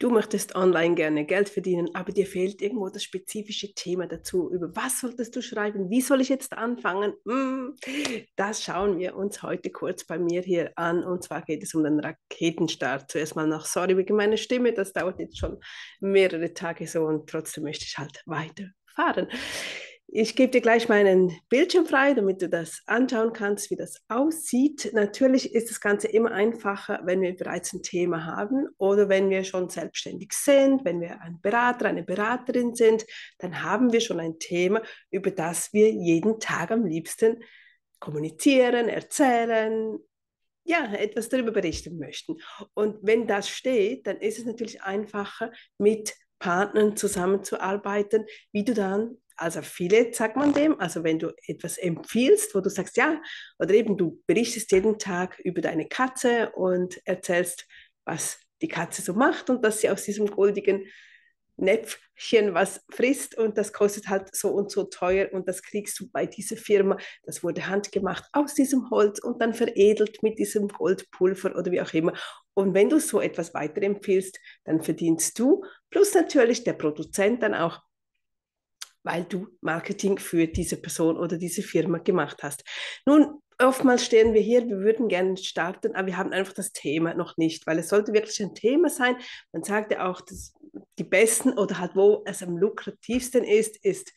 Du möchtest online gerne Geld verdienen, aber dir fehlt irgendwo das spezifische Thema dazu. Über was solltest du schreiben? Wie soll ich jetzt anfangen? Hm, das schauen wir uns heute kurz bei mir hier an. Und zwar geht es um den Raketenstart. Zuerst mal noch sorry wegen meiner Stimme. Das dauert jetzt schon mehrere Tage so und trotzdem möchte ich halt weiterfahren. Ich gebe dir gleich meinen Bildschirm frei, damit du das anschauen kannst, wie das aussieht. Natürlich ist das Ganze immer einfacher, wenn wir bereits ein Thema haben oder wenn wir schon selbstständig sind, wenn wir ein Berater, eine Beraterin sind, dann haben wir schon ein Thema, über das wir jeden Tag am liebsten kommunizieren, erzählen, ja, etwas darüber berichten möchten. Und wenn das steht, dann ist es natürlich einfacher, mit Partnern zusammenzuarbeiten, wie du dann also viele sagt man dem, also wenn du etwas empfiehlst, wo du sagst, ja, oder eben du berichtest jeden Tag über deine Katze und erzählst, was die Katze so macht und dass sie aus diesem goldigen Näpfchen was frisst und das kostet halt so und so teuer und das kriegst du bei dieser Firma. Das wurde handgemacht aus diesem Holz und dann veredelt mit diesem Goldpulver oder wie auch immer. Und wenn du so etwas weiterempfiehlst, dann verdienst du plus natürlich der Produzent dann auch weil du Marketing für diese Person oder diese Firma gemacht hast. Nun, oftmals stehen wir hier, wir würden gerne starten, aber wir haben einfach das Thema noch nicht, weil es sollte wirklich ein Thema sein. Man sagt ja auch, dass die besten oder halt wo es am lukrativsten ist, ist,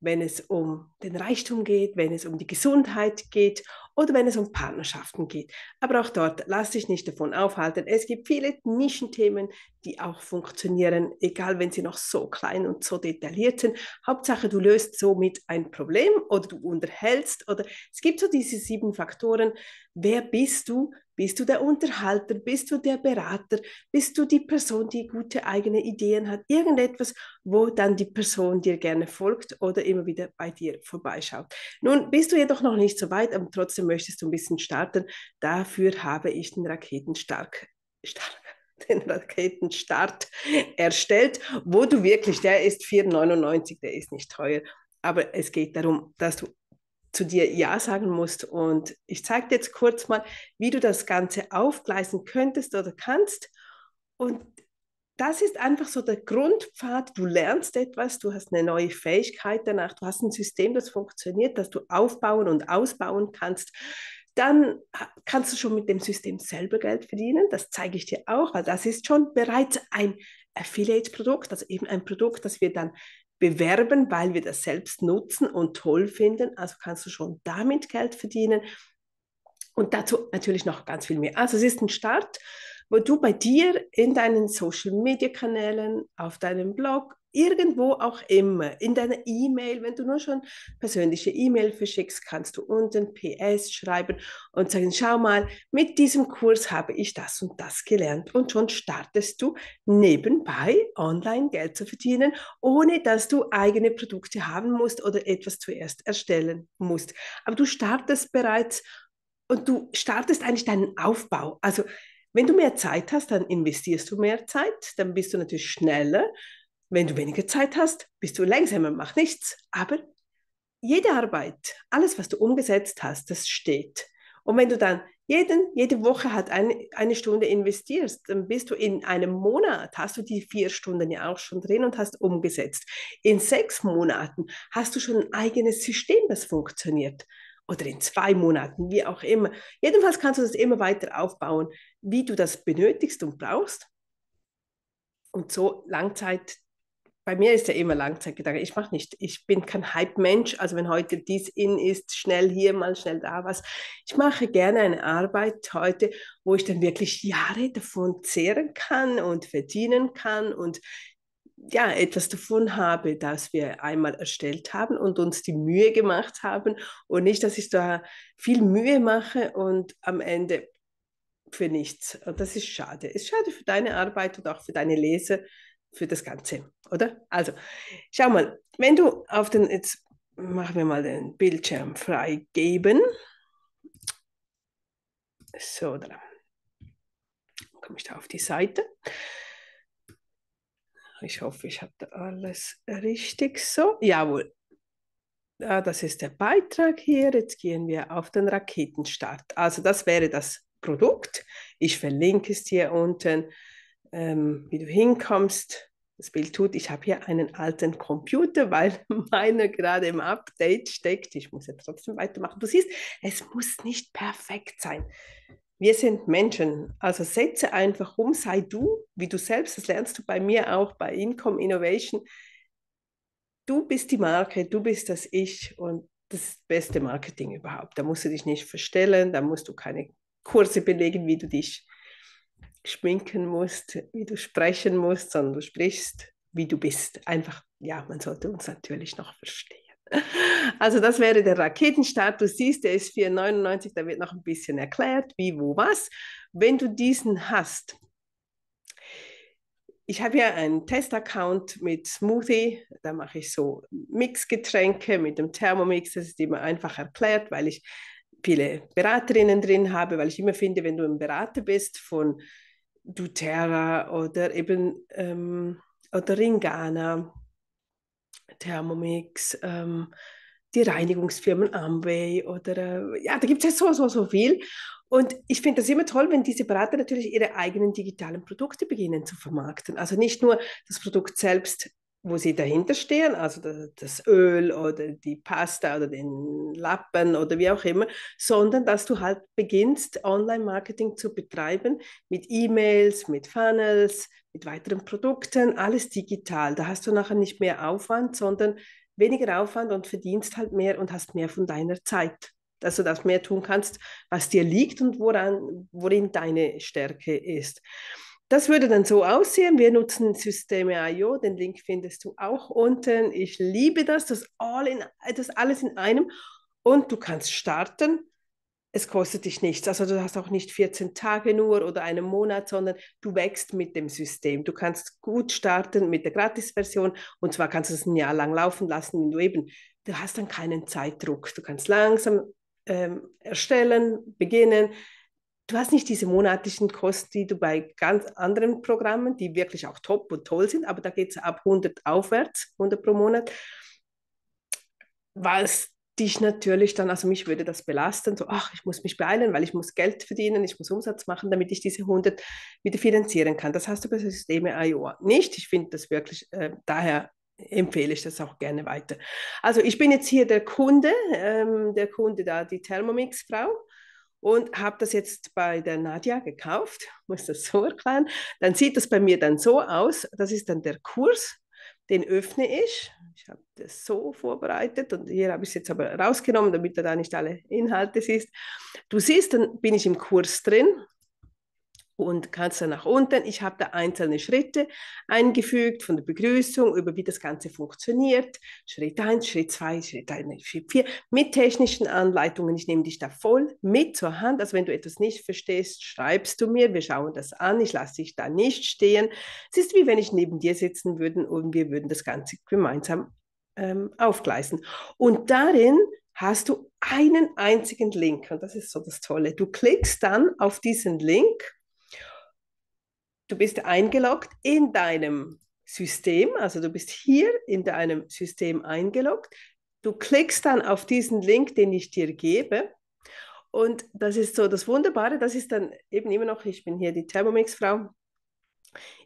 wenn es um den Reichtum geht, wenn es um die Gesundheit geht oder wenn es um Partnerschaften geht. Aber auch dort lass dich nicht davon aufhalten. Es gibt viele Nischenthemen, die auch funktionieren, egal wenn sie noch so klein und so detailliert sind. Hauptsache, du löst somit ein Problem oder du unterhältst oder es gibt so diese sieben Faktoren. Wer bist du? Bist du der Unterhalter? Bist du der Berater? Bist du die Person, die gute eigene Ideen hat? Irgendetwas, wo dann die Person dir gerne folgt oder immer wieder bei dir vorbeischaut. Nun bist du jedoch noch nicht so weit, aber trotzdem möchtest du ein bisschen starten. Dafür habe ich den Raketenstark, stark, den Raketenstart erstellt, wo du wirklich, der ist 4,99, der ist nicht teuer, aber es geht darum, dass du zu dir Ja sagen musst. Und ich zeige dir jetzt kurz mal, wie du das Ganze aufgleisen könntest oder kannst. Und das ist einfach so der Grundpfad. Du lernst etwas, du hast eine neue Fähigkeit danach, du hast ein System, das funktioniert, das du aufbauen und ausbauen kannst. Dann äh, kannst du schon mit dem System selber Geld verdienen. Das zeige ich dir auch, weil das ist schon bereits ein Affiliate-Produkt, also eben ein Produkt, das wir dann bewerben, weil wir das selbst nutzen und toll finden. Also kannst du schon damit Geld verdienen. Und dazu natürlich noch ganz viel mehr. Also es ist ein Start wo du bei dir in deinen Social-Media-Kanälen, auf deinem Blog, irgendwo auch immer, in deiner E-Mail, wenn du nur schon persönliche E-Mail verschickst, kannst du unten PS schreiben und sagen, schau mal, mit diesem Kurs habe ich das und das gelernt und schon startest du nebenbei online Geld zu verdienen, ohne dass du eigene Produkte haben musst oder etwas zuerst erstellen musst. Aber du startest bereits und du startest eigentlich deinen Aufbau. Also wenn du mehr Zeit hast, dann investierst du mehr Zeit, dann bist du natürlich schneller. Wenn du weniger Zeit hast, bist du langsamer, mach nichts. Aber jede Arbeit, alles, was du umgesetzt hast, das steht. Und wenn du dann jeden, jede Woche hat eine, eine Stunde investierst, dann bist du in einem Monat, hast du die vier Stunden ja auch schon drin und hast umgesetzt. In sechs Monaten hast du schon ein eigenes System, das funktioniert. Oder in zwei Monaten, wie auch immer. Jedenfalls kannst du das immer weiter aufbauen wie du das benötigst und brauchst. Und so Langzeit, bei mir ist ja immer Langzeitgedanke, ich mache nicht, ich bin kein Hype-Mensch, also wenn heute dies in ist, schnell hier, mal schnell da was. Ich mache gerne eine Arbeit heute, wo ich dann wirklich Jahre davon zehren kann und verdienen kann und ja, etwas davon habe, dass wir einmal erstellt haben und uns die Mühe gemacht haben und nicht, dass ich da viel Mühe mache und am Ende für nichts. Und das ist schade. Ist schade für deine Arbeit und auch für deine Leser, für das Ganze, oder? Also, schau mal, wenn du auf den, jetzt machen wir mal den Bildschirm freigeben. So, dann komme ich da auf die Seite. Ich hoffe, ich habe alles richtig so. Jawohl. Ah, das ist der Beitrag hier. Jetzt gehen wir auf den Raketenstart. Also das wäre das Produkt. Ich verlinke es dir unten, ähm, wie du hinkommst. Das Bild tut, ich habe hier einen alten Computer, weil meiner gerade im Update steckt. Ich muss ja trotzdem weitermachen. Du siehst, es muss nicht perfekt sein. Wir sind Menschen, also setze einfach um, sei du, wie du selbst, das lernst du bei mir auch bei Income Innovation. Du bist die Marke, du bist das Ich und das beste Marketing überhaupt. Da musst du dich nicht verstellen, da musst du keine Kurse belegen, wie du dich schminken musst, wie du sprechen musst, sondern du sprichst, wie du bist. Einfach, ja, man sollte uns natürlich noch verstehen. Also das wäre der Raketenstart. Du siehst, der ist 4,99, da wird noch ein bisschen erklärt, wie, wo, was. Wenn du diesen hast, ich habe ja einen Test-Account mit Smoothie, da mache ich so Mixgetränke mit dem Thermomix, das ist immer einfach erklärt, weil ich viele Beraterinnen drin habe, weil ich immer finde, wenn du ein Berater bist von doTERRA oder eben ähm, oder Ringana, Thermomix, ähm, die Reinigungsfirmen Amway oder äh, ja, da gibt es ja so, so, so viel. Und ich finde das immer toll, wenn diese Berater natürlich ihre eigenen digitalen Produkte beginnen zu vermarkten. Also nicht nur das Produkt selbst wo sie dahinter stehen, also das Öl oder die Pasta oder den Lappen oder wie auch immer, sondern dass du halt beginnst, Online-Marketing zu betreiben mit E-Mails, mit Funnels, mit weiteren Produkten, alles digital. Da hast du nachher nicht mehr Aufwand, sondern weniger Aufwand und verdienst halt mehr und hast mehr von deiner Zeit. Dass du das mehr tun kannst, was dir liegt und woran, worin deine Stärke ist. Das würde dann so aussehen. Wir nutzen Systeme.io. Den Link findest du auch unten. Ich liebe das, das, all in, das alles in einem. Und du kannst starten. Es kostet dich nichts. Also du hast auch nicht 14 Tage nur oder einen Monat, sondern du wächst mit dem System. Du kannst gut starten mit der Gratis-Version. Und zwar kannst du es ein Jahr lang laufen lassen, wenn du eben, du hast dann keinen Zeitdruck. Du kannst langsam ähm, erstellen, beginnen du hast nicht diese monatlichen Kosten, die du bei ganz anderen Programmen, die wirklich auch top und toll sind, aber da geht es ab 100 aufwärts, 100 pro Monat, weil es dich natürlich dann, also mich würde das belasten, so, ach, ich muss mich beeilen, weil ich muss Geld verdienen, ich muss Umsatz machen, damit ich diese 100 wieder finanzieren kann. Das hast du bei Systeme IOA nicht. Ich finde das wirklich, äh, daher empfehle ich das auch gerne weiter. Also ich bin jetzt hier der Kunde, ähm, der Kunde da, die Thermomix-Frau und habe das jetzt bei der Nadja gekauft, muss das so erklären. Dann sieht das bei mir dann so aus, das ist dann der Kurs, den öffne ich. Ich habe das so vorbereitet und hier habe ich es jetzt aber rausgenommen, damit du da nicht alle Inhalte siehst. Du siehst, dann bin ich im Kurs drin und kannst dann nach unten. Ich habe da einzelne Schritte eingefügt von der Begrüßung über wie das Ganze funktioniert. Schritt 1, Schritt 2, Schritt 3, Schritt 4 mit technischen Anleitungen. Ich nehme dich da voll mit zur Hand. Also wenn du etwas nicht verstehst, schreibst du mir. Wir schauen das an. Ich lasse dich da nicht stehen. Es ist wie wenn ich neben dir sitzen würde und wir würden das Ganze gemeinsam ähm, aufgleisen. Und darin hast du einen einzigen Link. Und das ist so das Tolle. Du klickst dann auf diesen Link du bist eingeloggt in deinem System, also du bist hier in deinem System eingeloggt. Du klickst dann auf diesen Link, den ich dir gebe. Und das ist so das Wunderbare, das ist dann eben immer noch, ich bin hier die Thermomix-Frau.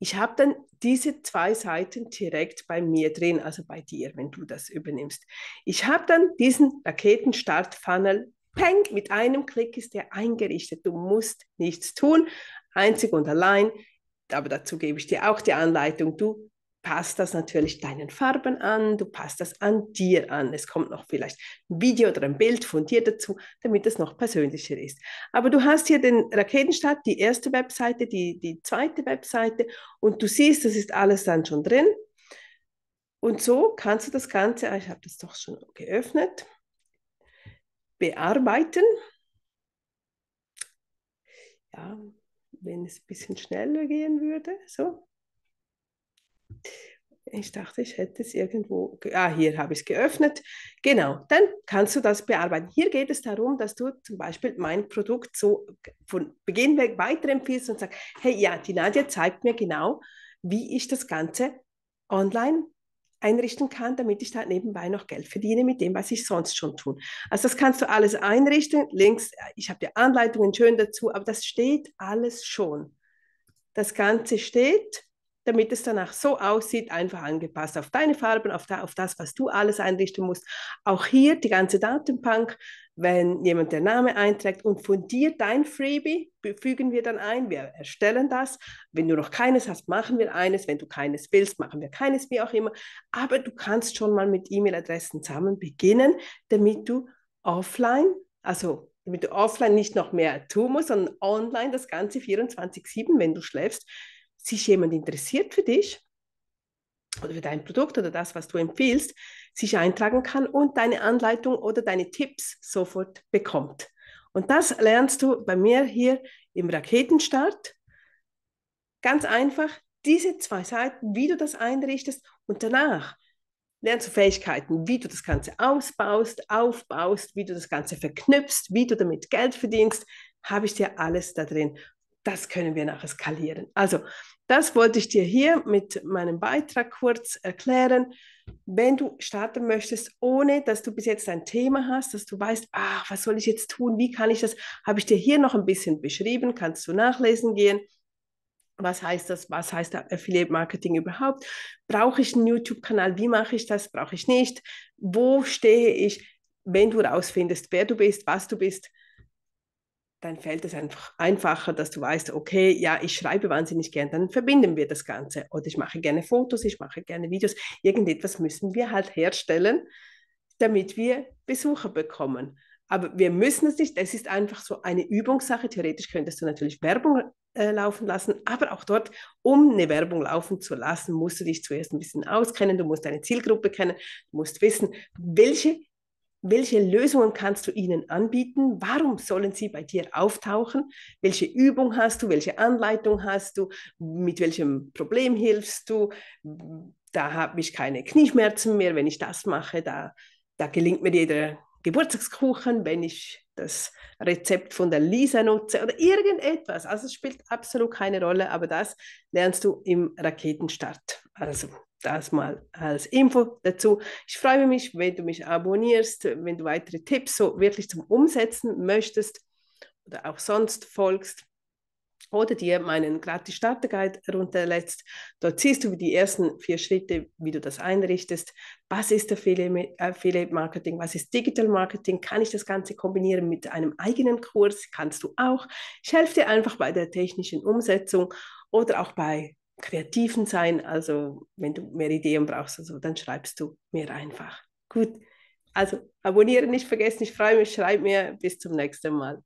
Ich habe dann diese zwei Seiten direkt bei mir drin, also bei dir, wenn du das übernimmst. Ich habe dann diesen Raketenstart-Funnel, peng, mit einem Klick ist der eingerichtet. Du musst nichts tun, einzig und allein aber dazu gebe ich dir auch die Anleitung, du passt das natürlich deinen Farben an, du passt das an dir an. Es kommt noch vielleicht ein Video oder ein Bild von dir dazu, damit es noch persönlicher ist. Aber du hast hier den Raketenstart, die erste Webseite, die, die zweite Webseite und du siehst, das ist alles dann schon drin. Und so kannst du das Ganze, ah, ich habe das doch schon geöffnet, bearbeiten. Ja, wenn es ein bisschen schneller gehen würde. So. Ich dachte, ich hätte es irgendwo. Ah, hier habe ich es geöffnet. Genau, dann kannst du das bearbeiten. Hier geht es darum, dass du zum Beispiel mein Produkt so von Beginn weg weiterempfiehlst und sagst: Hey, ja, die Nadja zeigt mir genau, wie ich das Ganze online einrichten kann, damit ich da halt nebenbei noch Geld verdiene mit dem, was ich sonst schon tue. Also das kannst du alles einrichten. Links, äh, ich habe dir Anleitungen schön dazu, aber das steht alles schon. Das Ganze steht damit es danach so aussieht, einfach angepasst auf deine Farben, auf, da, auf das, was du alles einrichten musst. Auch hier die ganze Datenbank, wenn jemand der Name einträgt und von dir dein Freebie fügen wir dann ein, wir erstellen das. Wenn du noch keines hast, machen wir eines. Wenn du keines willst, machen wir keines, wie auch immer. Aber du kannst schon mal mit E-Mail-Adressen zusammen beginnen, damit du offline, also damit du offline nicht noch mehr tun musst, sondern online das Ganze 24-7, wenn du schläfst, sich jemand interessiert für dich oder für dein Produkt oder das, was du empfiehlst, sich eintragen kann und deine Anleitung oder deine Tipps sofort bekommt. Und das lernst du bei mir hier im Raketenstart. Ganz einfach diese zwei Seiten, wie du das einrichtest und danach lernst du Fähigkeiten, wie du das Ganze ausbaust, aufbaust, wie du das Ganze verknüpfst, wie du damit Geld verdienst, habe ich dir alles da drin das können wir nachher skalieren. Also, das wollte ich dir hier mit meinem Beitrag kurz erklären. Wenn du starten möchtest, ohne dass du bis jetzt ein Thema hast, dass du weißt, ach, was soll ich jetzt tun, wie kann ich das, habe ich dir hier noch ein bisschen beschrieben, kannst du nachlesen gehen. Was heißt das? Was heißt Affiliate Marketing überhaupt? Brauche ich einen YouTube-Kanal? Wie mache ich das? Brauche ich nicht? Wo stehe ich? Wenn du herausfindest, wer du bist, was du bist, dann fällt es einfach einfacher, dass du weißt, okay, ja, ich schreibe wahnsinnig gern, dann verbinden wir das Ganze. Oder ich mache gerne Fotos, ich mache gerne Videos. Irgendetwas müssen wir halt herstellen, damit wir Besucher bekommen. Aber wir müssen es nicht, das ist einfach so eine Übungssache. Theoretisch könntest du natürlich Werbung äh, laufen lassen, aber auch dort, um eine Werbung laufen zu lassen, musst du dich zuerst ein bisschen auskennen, du musst deine Zielgruppe kennen, du musst wissen, welche welche Lösungen kannst du ihnen anbieten? Warum sollen sie bei dir auftauchen? Welche Übung hast du? Welche Anleitung hast du? Mit welchem Problem hilfst du? Da habe ich keine Knieschmerzen mehr, wenn ich das mache. Da, da gelingt mir jeder Geburtstagskuchen, wenn ich das Rezept von der Lisa nutze oder irgendetwas. Also es spielt absolut keine Rolle, aber das lernst du im Raketenstart. Also das mal als Info dazu. Ich freue mich, wenn du mich abonnierst, wenn du weitere Tipps so wirklich zum Umsetzen möchtest oder auch sonst folgst oder dir meinen gratis Starter Guide runterlädst. Dort siehst du die ersten vier Schritte, wie du das einrichtest. Was ist Affiliate Marketing? Was ist Digital Marketing? Kann ich das Ganze kombinieren mit einem eigenen Kurs? Kannst du auch. Ich helfe dir einfach bei der technischen Umsetzung oder auch bei kreativen sein. Also wenn du mehr Ideen brauchst, also, dann schreibst du mir einfach. Gut, also abonnieren nicht vergessen. Ich freue mich. Schreib mir. Bis zum nächsten Mal.